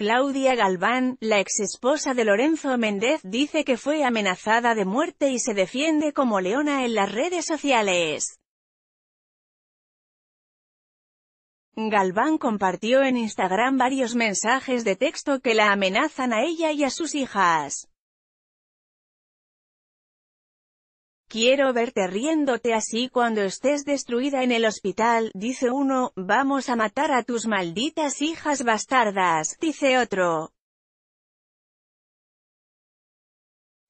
Claudia Galván, la ex esposa de Lorenzo Méndez, dice que fue amenazada de muerte y se defiende como leona en las redes sociales. Galván compartió en Instagram varios mensajes de texto que la amenazan a ella y a sus hijas. Quiero verte riéndote así cuando estés destruida en el hospital, dice uno, vamos a matar a tus malditas hijas bastardas, dice otro.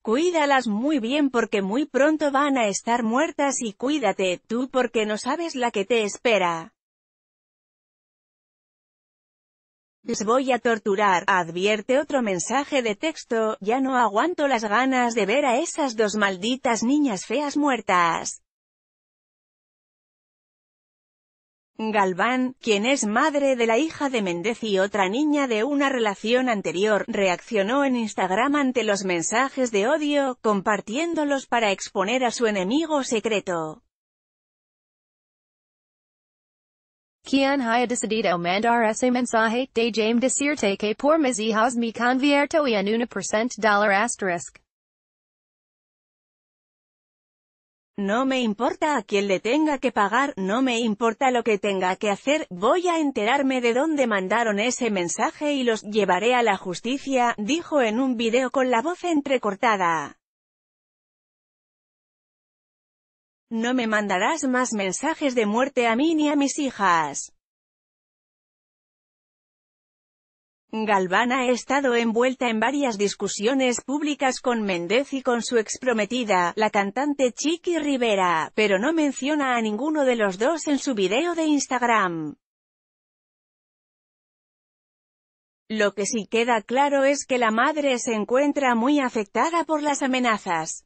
Cuídalas muy bien porque muy pronto van a estar muertas y cuídate tú porque no sabes la que te espera. Les pues voy a torturar, advierte otro mensaje de texto, ya no aguanto las ganas de ver a esas dos malditas niñas feas muertas. Galván, quien es madre de la hija de Mendez y otra niña de una relación anterior, reaccionó en Instagram ante los mensajes de odio, compartiéndolos para exponer a su enemigo secreto. mandar ese mensaje de por dollar No me importa a quién le tenga que pagar, no me importa lo que tenga que hacer, voy a enterarme de dónde mandaron ese mensaje y los llevaré a la justicia, dijo en un video con la voz entrecortada. No me mandarás más mensajes de muerte a mí ni a mis hijas. Galván ha estado envuelta en varias discusiones públicas con Méndez y con su exprometida, la cantante Chiqui Rivera, pero no menciona a ninguno de los dos en su video de Instagram. Lo que sí queda claro es que la madre se encuentra muy afectada por las amenazas.